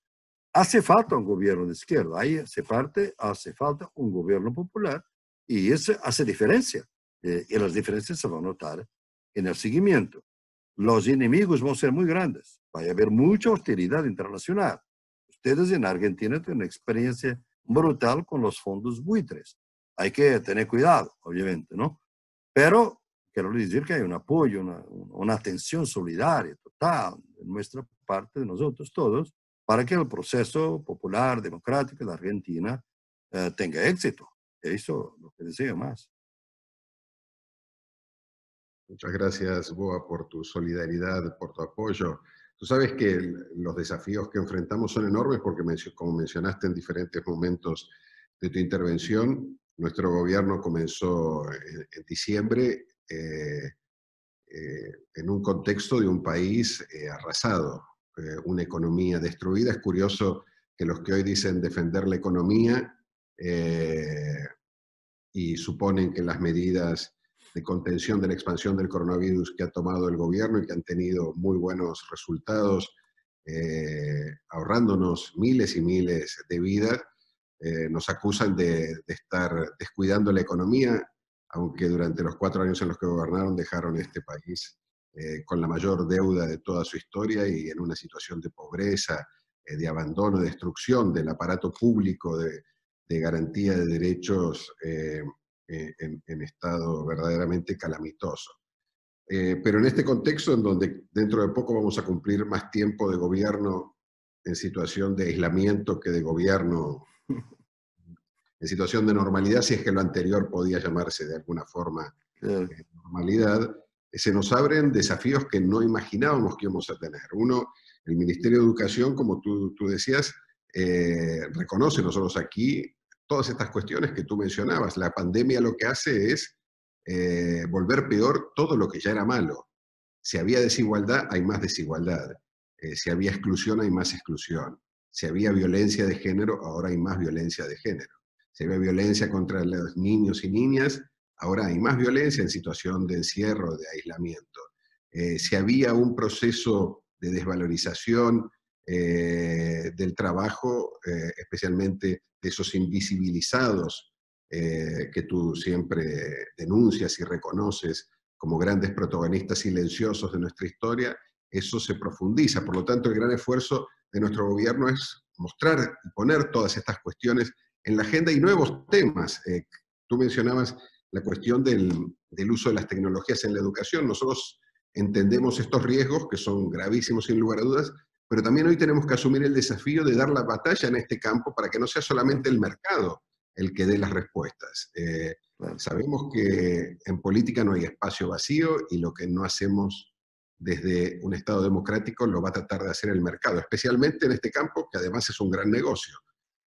Hace falta un gobierno de izquierda, ahí hace parte, hace falta un gobierno popular y eso hace diferencia. Eh, y las diferencias se van a notar en el seguimiento. Los enemigos van a ser muy grandes, va a haber mucha hostilidad internacional. Ustedes en Argentina tienen una experiencia brutal con los fondos buitres. Hay que tener cuidado, obviamente, ¿no? Pero quiero decir que hay un apoyo, una, una atención solidaria total de nuestra parte, de nosotros todos, para que el proceso popular democrático de la Argentina eh, tenga éxito. Eso lo que deseo más. Muchas gracias, Boa, por tu solidaridad, por tu apoyo. Tú sabes que los desafíos que enfrentamos son enormes porque, como mencionaste en diferentes momentos de tu intervención, nuestro gobierno comenzó en, diciembre eh, eh, en un contexto de un país arrasado, eh, una economía destruida. Es curioso que los que hoy dicen defender la economía eh, y suponen que las medidas de contención de la expansión del coronavirus que ha tomado el gobierno y que han tenido muy buenos resultados, eh, ahorrándonos miles y miles de vidas, nos acusan de, estar descuidando la economía, aunque durante los cuatro años en los que gobernaron dejaron este país eh, con la mayor deuda de toda su historia y en una situación de pobreza, eh, de abandono, de destrucción del aparato público de, garantía de derechos eh, en, en, estado verdaderamente calamitoso. pero en este contexto, en donde dentro de poco vamos a cumplir más tiempo de gobierno en situación de aislamiento que de gobierno en situación de normalidad, si es que lo anterior podía llamarse de alguna forma normalidad, se nos abren desafíos que no imaginábamos que íbamos a tener. Uno, el Ministerio de Educación, como tú, tú decías, eh, reconoce nosotros aquí todas estas cuestiones que tú mencionabas. La pandemia lo que hace es eh, volver peor todo lo que ya era malo. Si había desigualdad, hay más desigualdad. Eh, si había exclusión, hay más exclusión. Si había violencia de género, ahora hay más violencia de género. Si había violencia contra los niños y niñas, Ahora hay más violencia en situación de encierro, de aislamiento. Eh, si había un proceso de desvalorización eh, del trabajo, eh, especialmente de esos invisibilizados que tú siempre denuncias y reconoces como grandes protagonistas silenciosos de nuestra historia, eso se profundiza. Por lo tanto, el gran esfuerzo de nuestro gobierno es mostrar y poner todas estas cuestiones en la agenda y nuevos temas. tú mencionabas la cuestión del, del uso de las tecnologías en la educación. Nosotros entendemos estos riesgos, que son gravísimos sin lugar a dudas, pero también hoy tenemos que asumir el desafío de dar la batalla en este campo para que no sea solamente el mercado el que dé las respuestas. Eh, sabemos que en política no hay espacio vacío y lo que no hacemos desde un Estado democrático lo va a tratar de hacer el mercado, especialmente en este campo que además es un gran negocio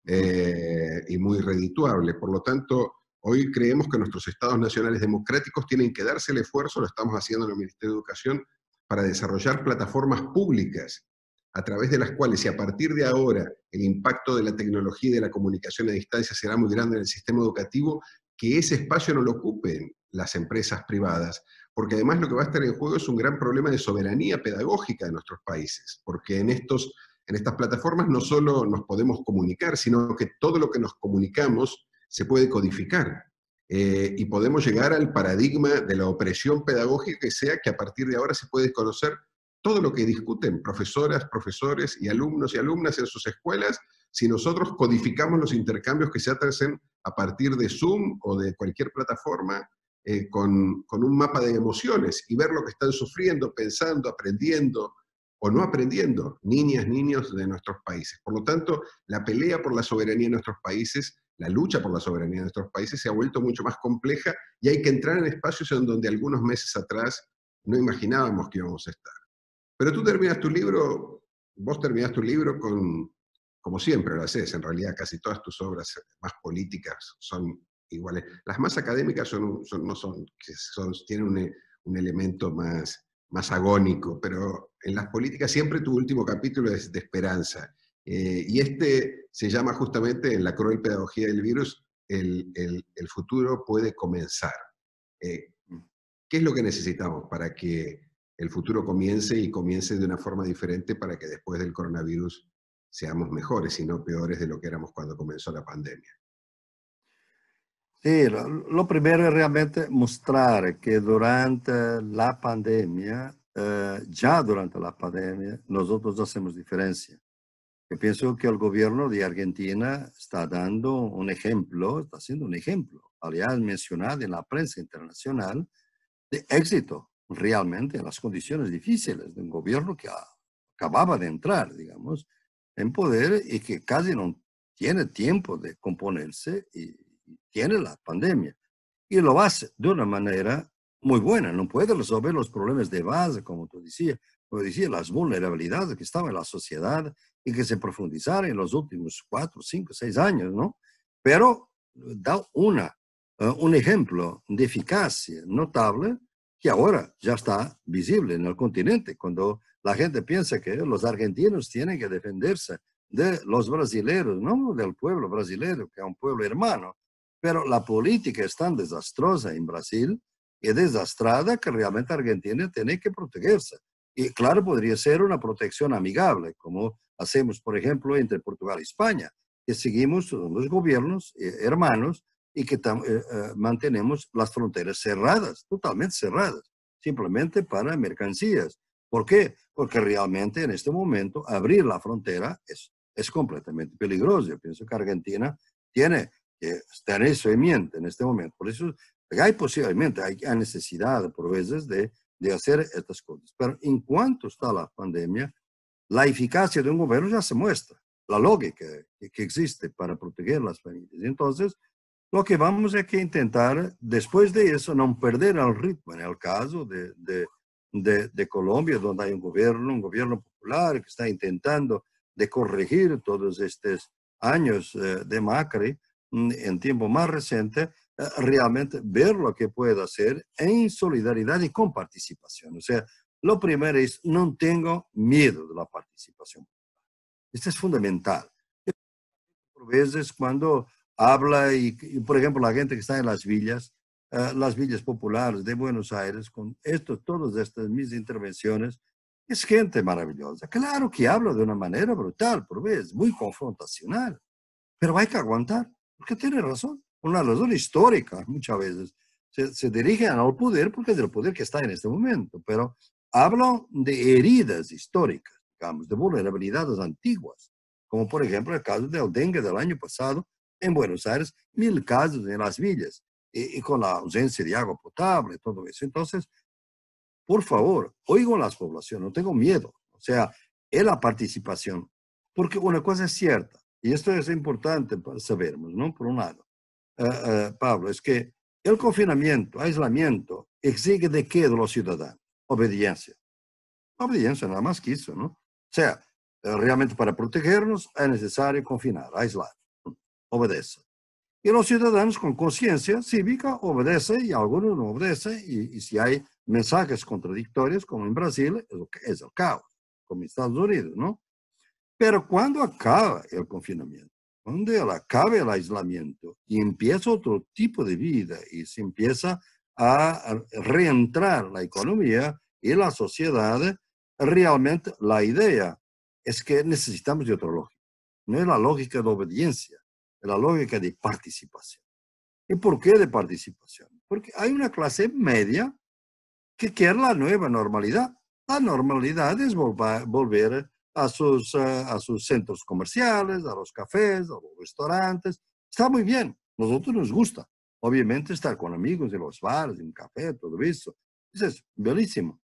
eh, y muy redituable. Por lo tanto, Hoy creemos que nuestros estados nacionales democráticos tienen que darse el esfuerzo, lo estamos haciendo en el Ministerio de Educación, para desarrollar plataformas públicas a través de las cuales, y a partir de ahora el impacto de la tecnología y de la comunicación a distancia será muy grande en el sistema educativo, que ese espacio no lo ocupen las empresas privadas, porque además lo que va a estar en juego es un gran problema de soberanía pedagógica de nuestros países, porque en, estos, en estas plataformas no solo nos podemos comunicar, sino que todo lo que nos comunicamos se puede codificar. Eh, y podemos llegar al paradigma de la opresión pedagógica que sea que a partir de ahora se puede conocer todo lo que discuten profesoras, profesores y alumnos y alumnas en sus escuelas si nosotros codificamos los intercambios que se hacen a partir de Zoom o de cualquier plataforma eh, con, con, un mapa de emociones y ver lo que están sufriendo, pensando, aprendiendo o no aprendiendo niñas, niños de nuestros países. Por lo tanto, la pelea por la soberanía de nuestros países la lucha por la soberanía de nuestros países se ha vuelto mucho más compleja y hay que entrar en espacios en donde algunos meses atrás no imaginábamos que íbamos a estar. Pero tú terminas tu libro, vos terminas tu libro con, como siempre lo haces, en realidad casi todas tus obras más políticas son iguales. Las más académicas son, no son, tienen un, elemento más, más agónico, pero en las políticas siempre tu último capítulo es de esperanza. Eh, y este se llama justamente en la cruel pedagogía del virus, el, futuro puede comenzar. Eh, ¿Qué es lo que necesitamos para que el futuro comience y comience de una forma diferente para que después del coronavirus seamos mejores y no peores de lo que éramos cuando comenzó la pandemia? Sí, lo, primero es realmente mostrar que durante la pandemia, eh, ya durante la pandemia, nosotros hacemos diferencia. Yo pienso que el gobierno de Argentina está dando un ejemplo, está haciendo un ejemplo, ya mencionado en la prensa internacional, de éxito realmente en las condiciones difíciles de un gobierno que acababa de entrar, digamos, en poder y que casi no tiene tiempo de componerse y tiene la pandemia. Y lo hace de una manera muy buena, no puede resolver los problemas de base, como tú decías, como decía, las vulnerabilidades que estaba en la sociedad, y que se profundizara en los últimos cuatro, cinco, seis años, ¿no? Pero da una, eh, un ejemplo de eficacia notable que ahora ya está visible en el continente, cuando la gente piensa que los argentinos tienen que defenderse de los brasileños, no del pueblo brasileño, que es un pueblo hermano, pero la política es tan desastrosa en Brasil y desastrada que realmente Argentina tiene que protegerse. Y claro, podría ser una protección amigable, como hacemos, por ejemplo, entre Portugal y España, que seguimos los gobiernos eh, hermanos y que eh, eh, mantenemos las fronteras cerradas, totalmente cerradas, simplemente para mercancías. ¿Por qué? Porque realmente en este momento abrir la frontera es, es completamente peligroso. Yo pienso que Argentina tiene que estar eso en mente en este momento. Por eso hay posiblemente, hay necesidad por veces de de hacer estas cosas. Pero en cuanto está la pandemia, la eficacia de un gobierno ya se muestra, la lógica que existe para proteger las familias. Entonces, lo que vamos a que intentar, después de eso, no perder el ritmo. En el caso de, de, de, de Colombia, donde hay un gobierno, un gobierno popular que está intentando de corregir todos estos años eh, de Macri mm, en tiempo más reciente, realmente ver lo que puedo hacer en solidaridad y con participación. O sea, lo primero es, no tengo miedo de la participación. Esto es fundamental. Por veces cuando habla y, por ejemplo, la gente que está en las villas, eh, las villas populares de Buenos Aires, con esto, todas estas mis intervenciones, es gente maravillosa. Claro que habla de una manera brutal, por veces, muy confrontacional, pero hay que aguantar, porque tiene razón una razón histórica muchas veces. Se, dirigen al poder porque es el poder que está en este momento, pero hablo de heridas históricas, digamos, de vulnerabilidades antiguas, como por ejemplo el caso del dengue del año pasado en Buenos Aires, mil casos en las villas, y, y con la ausencia de agua potable, todo eso. Entonces, por favor, oigo a las poblaciones, no tengo miedo, o sea, es la participación, porque una cosa es cierta, y esto es importante para sabermos, ¿no? Por un lado, eh, eh, Pablo, es que el confinamiento, aislamiento, exige de qué de los ciudadanos? Obediencia. Obediencia, nada más que eso, ¿no? O sea, eh, realmente para protegernos es necesario confinar, aislar, obedecer. Y los ciudadanos con conciencia cívica obedecen y algunos no obedecen y, si hay mensajes contradictorios, como en Brasil, es, es el caos, como en Estados Unidos, ¿no? Pero cuando acaba el confinamiento? donde acabe el aislamiento y empieza otro tipo de vida y se empieza a reentrar la economía y la sociedad, realmente la idea es que necesitamos de otra lógica. No es la lógica de obediencia, es la lógica de participación. ¿Y por qué de participación? Porque hay una clase media que quiere la nueva normalidad. La normalidad es volver a sus, eh, a sus centros comerciales, a los cafés, a los restaurantes. Está muy bien, nosotros nos gusta. Obviamente estar con amigos en los bares, en un café, todo eso. Eso es bellísimo.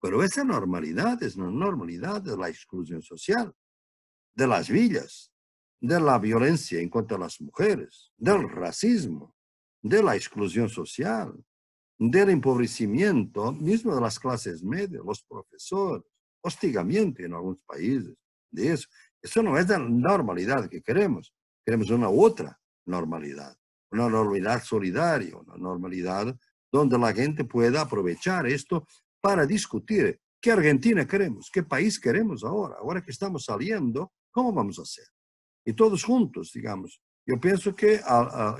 Pero esa normalidad es una normalidad de la exclusión social, de las villas, de la violencia en contra de las mujeres, del racismo, de la exclusión social, del empobrecimiento mismo de las clases medias, los profesores, hostigamiento en algunos países de eso. Eso no es la normalidad que queremos. Queremos una otra normalidad, una normalidad solidaria, una normalidad donde la gente pueda aprovechar esto para discutir qué Argentina queremos, qué país queremos ahora, ahora que estamos saliendo, cómo vamos a hacer. Y todos juntos, digamos. Yo pienso que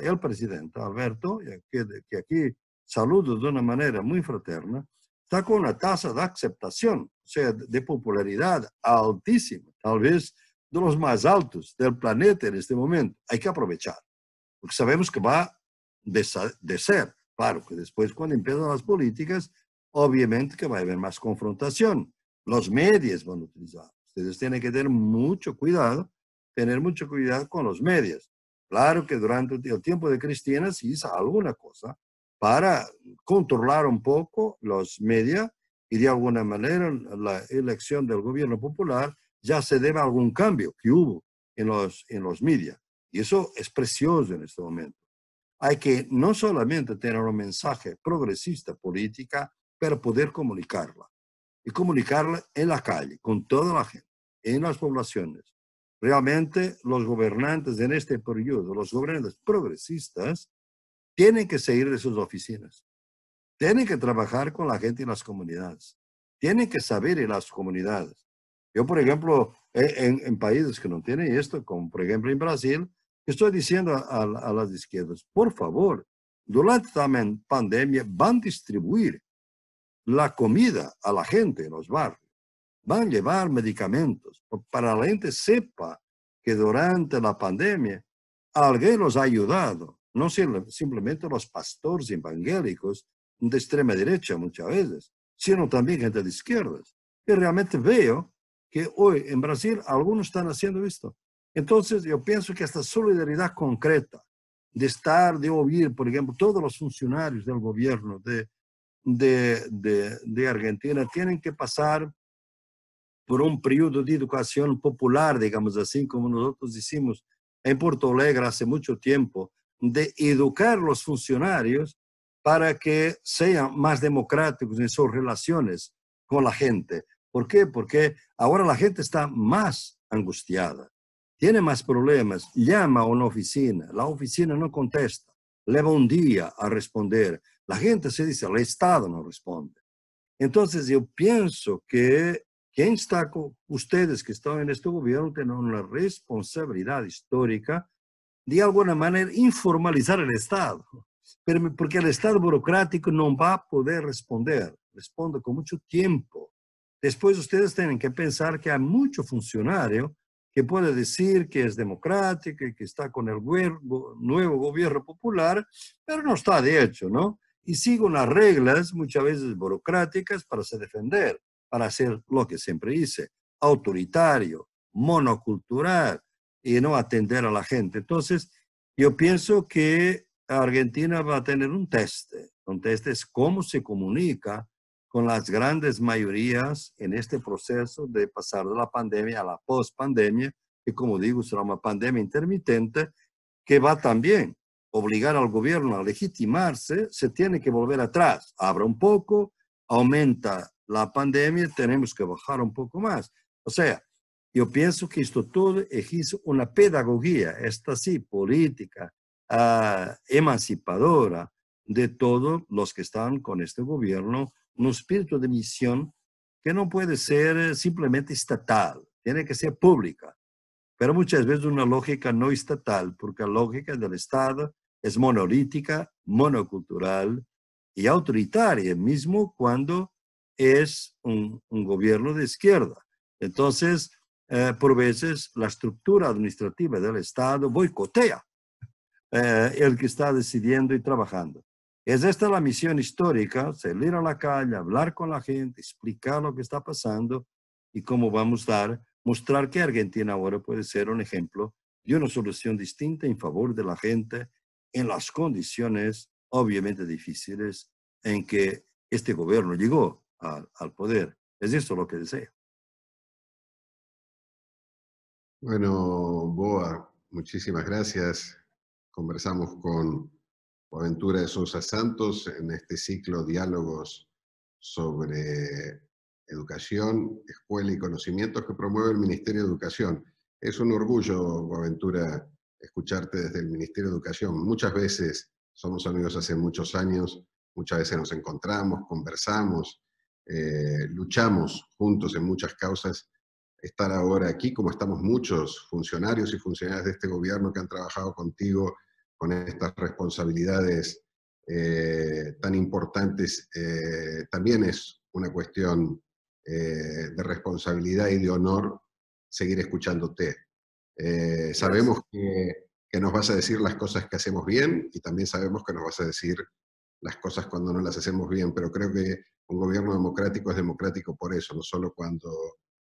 el presidente Alberto, que, que aquí saludo de una manera muy fraterna, está con una tasa de aceptación o sea, de popularidad altísima, tal vez de los más altos del planeta en este momento. Hay que aprovechar, porque sabemos que va de, ser. Claro que después cuando empiezan las políticas, obviamente que va a haber más confrontación. Los medios van a utilizar. Ustedes tienen que tener mucho cuidado, tener mucho cuidado con los medios. Claro que durante el tiempo de Cristina se hizo alguna cosa para controlar un poco los medios y de alguna manera la elección del gobierno popular ya se debe a algún cambio que hubo en los, en los medios. Y eso es precioso en este momento. Hay que no solamente tener un mensaje progresista política, pero poder comunicarla. Y comunicarla en la calle, con toda la gente, en las poblaciones. Realmente los gobernantes en este periodo, los gobernantes progresistas, tienen que salir de sus oficinas. Tienen que trabajar con la gente y las comunidades. Tienen que saber en las comunidades. Yo, por ejemplo, eh, en, países que no tienen esto, como por ejemplo en Brasil, estoy diciendo a, las izquierdas, por favor, durante la pandemia van a distribuir la comida a la gente en los barrios. Van a llevar medicamentos para la gente sepa que durante la pandemia alguien los ha ayudado, no simplemente los pastores evangélicos de extrema derecha muchas veces, sino también gente de izquierdas. Y realmente veo que hoy en Brasil algunos están haciendo esto. Entonces yo pienso que esta solidaridad concreta de estar, de oír, por ejemplo, todos los funcionarios del gobierno de, de, Argentina tienen que pasar por un periodo de educación popular, digamos así, como nosotros hicimos en Porto Alegre hace mucho tiempo, de educar los funcionarios para que sean más democráticos en sus relaciones con la gente. ¿Por qué? Porque ahora la gente está más angustiada, tiene más problemas, llama a una oficina, la oficina no contesta, le va un día a responder, la gente se dice, el Estado no responde. Entonces yo pienso que quien está con ustedes que están en este gobierno tienen una responsabilidad histórica de alguna manera informalizar el Estado porque el Estado burocrático no va a poder responder. Responde con mucho tiempo. Después ustedes tienen que pensar que hay mucho funcionario que puede decir que es democrático y que está con el nuevo gobierno popular, pero no está de hecho, ¿no? Y sigue unas reglas muchas veces burocráticas para se defender, para hacer lo que siempre hice, autoritario, monocultural y no atender a la gente. Entonces, yo pienso que Argentina va a tener un test. Un test es cómo se comunica con las grandes mayorías en este proceso de pasar de la pandemia a la post-pandemia, que como digo será una pandemia intermitente, que va también obligar al gobierno a legitimarse, se tiene que volver atrás. Abra un poco, aumenta la pandemia, tenemos que bajar un poco más. O sea, yo pienso que esto todo es una pedagogía, esta sí, política, Ah, emancipadora de todos los que están con este gobierno, un espíritu de misión que no puede ser simplemente estatal, tiene que ser pública, pero muchas veces una lógica no estatal, porque la lógica del Estado es monolítica, monocultural y autoritaria, mismo cuando es un, gobierno de izquierda. Entonces, eh, por veces, la estructura administrativa del Estado boicotea eh, el que está decidiendo y trabajando. Es esta la misión histórica, salir a la calle, hablar con la gente, explicar lo que está pasando y cómo vamos a dar, mostrar que Argentina ahora puede ser un ejemplo de una solución distinta en favor de la gente en las condiciones obviamente difíciles en que este gobierno llegó al poder. Es eso lo que desea. Bueno, Boa, muchísimas gracias Conversamos con Aventura de Sousa Santos en este ciclo Diálogos sobre Educación, Escuela y Conocimientos que promueve el Ministerio de Educación. Es un orgullo, Aventura, escucharte desde el Ministerio de Educación. Muchas veces somos amigos hace muchos años, muchas veces nos encontramos, conversamos, eh, luchamos juntos en muchas causas estar ahora aquí, como estamos muchos funcionarios y funcionarias de este gobierno que han trabajado contigo con estas responsabilidades eh, tan importantes, eh, también es una cuestión eh, de responsabilidad y de honor seguir escuchándote. sabemos que, que nos vas a decir las cosas que hacemos bien y también sabemos que nos vas a decir las cosas cuando no las hacemos bien, pero creo que un gobierno democrático es democrático por eso, no solo cuando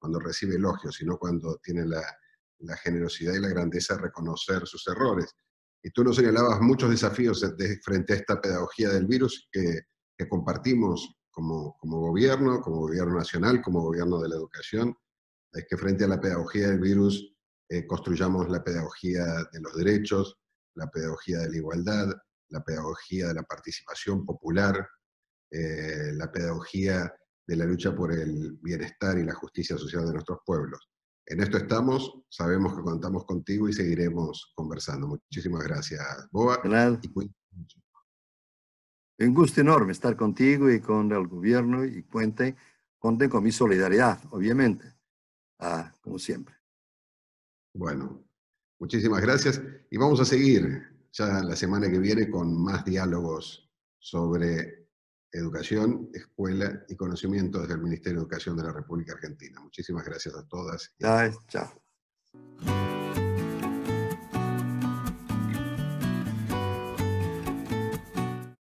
cuando recibe elogios, sino cuando tiene la, generosidad y la grandeza de reconocer sus errores. Y tú nos señalabas muchos desafíos frente a esta pedagogía del virus que, compartimos como, gobierno, como gobierno nacional, como gobierno de la educación, es que frente a la pedagogía del virus eh, construyamos la pedagogía de los derechos, la pedagogía de la igualdad, la pedagogía de la participación popular, eh, la pedagogía de la lucha por el bienestar y la justicia social de nuestros pueblos. En esto estamos, sabemos que contamos contigo y seguiremos conversando. Muchísimas gracias, Boa. Un gusto enorme estar contigo y con el gobierno y cuente con mi solidaridad, obviamente, ah, como siempre. Bueno, muchísimas gracias y vamos a seguir ya la semana que viene con más diálogos sobre Educación, Escuela y Conocimiento desde el Ministerio de Educación de la República Argentina. Muchísimas gracias a todas. Ya,